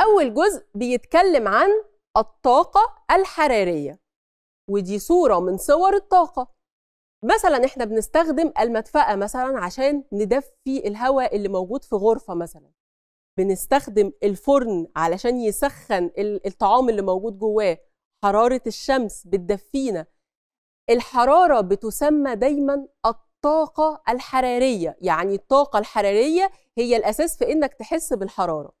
اول جزء بيتكلم عن الطاقه الحراريه ودي صوره من صور الطاقه مثلا احنا بنستخدم المدفأة مثلا عشان ندفي الهواء اللي موجود في غرفة مثلا بنستخدم الفرن علشان يسخن الطعام اللي موجود جواه حرارة الشمس بتدفينا الحرارة بتسمى دايما الطاقة الحرارية يعني الطاقة الحرارية هي الأساس في إنك تحس بالحرارة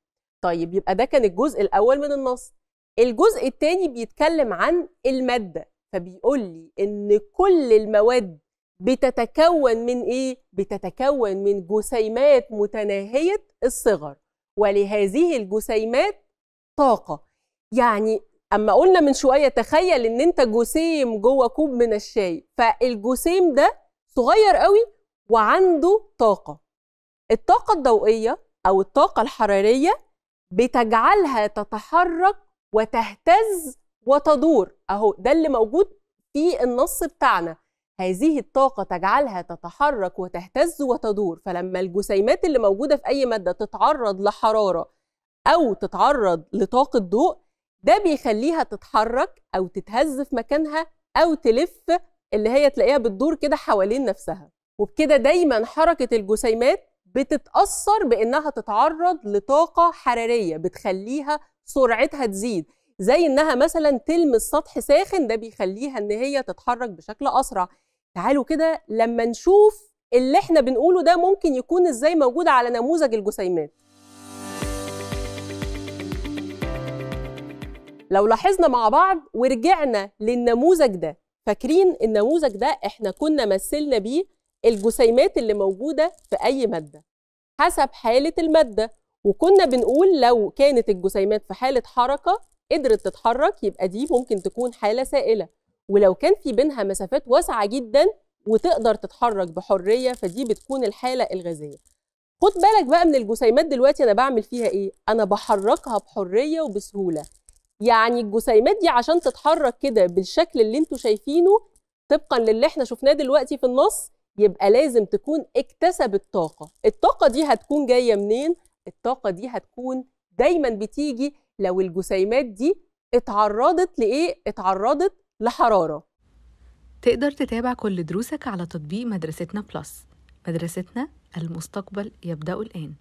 طيب يبقى ده كان الجزء الاول من النص الجزء الثاني بيتكلم عن الماده فبيقول لي ان كل المواد بتتكون من ايه بتتكون من جسيمات متناهيه الصغر ولهذه الجسيمات طاقه يعني اما قلنا من شويه تخيل ان انت جسيم جوه كوب من الشاي فالجسيم ده صغير قوي وعنده طاقه الطاقه الضوئيه او الطاقه الحراريه بتجعلها تتحرك وتهتز وتدور اهو ده اللي موجود في النص بتاعنا هذه الطاقة تجعلها تتحرك وتهتز وتدور فلما الجسيمات اللي موجودة في أي مادة تتعرض لحرارة أو تتعرض لطاقة ضوء ده بيخليها تتحرك أو تتهز في مكانها أو تلف اللي هي تلاقيها بتدور كده حوالين نفسها وبكده دايما حركة الجسيمات بتتاثر بانها تتعرض لطاقه حراريه بتخليها سرعتها تزيد زي انها مثلا تلمس سطح ساخن ده بيخليها ان هي تتحرك بشكل اسرع تعالوا كده لما نشوف اللي احنا بنقوله ده ممكن يكون ازاي موجود على نموذج الجسيمات لو لاحظنا مع بعض ورجعنا للنموذج ده فاكرين النموذج ده احنا كنا مثلنا بيه الجسيمات اللي موجودة في أي مادة حسب حالة المادة وكنا بنقول لو كانت الجسيمات في حالة حركة قدرت تتحرك يبقى دي ممكن تكون حالة سائلة ولو كان في بينها مسافات واسعة جدا وتقدر تتحرك بحرية فدي بتكون الحالة الغازية خد بالك بقى من الجسيمات دلوقتي أنا بعمل فيها إيه؟ أنا بحركها بحرية وبسهولة يعني الجسيمات دي عشان تتحرك كده بالشكل اللي انتوا شايفينه طبقا للي احنا شفناه دلوقتي في النص يبقى لازم تكون اكتسبت طاقه الطاقه دي هتكون جايه منين الطاقه دي هتكون دايما بتيجي لو الجسيمات دي اتعرضت لايه اتعرضت لحراره تقدر تتابع كل دروسك على تطبيق مدرستنا بلس مدرستنا المستقبل يبدا الان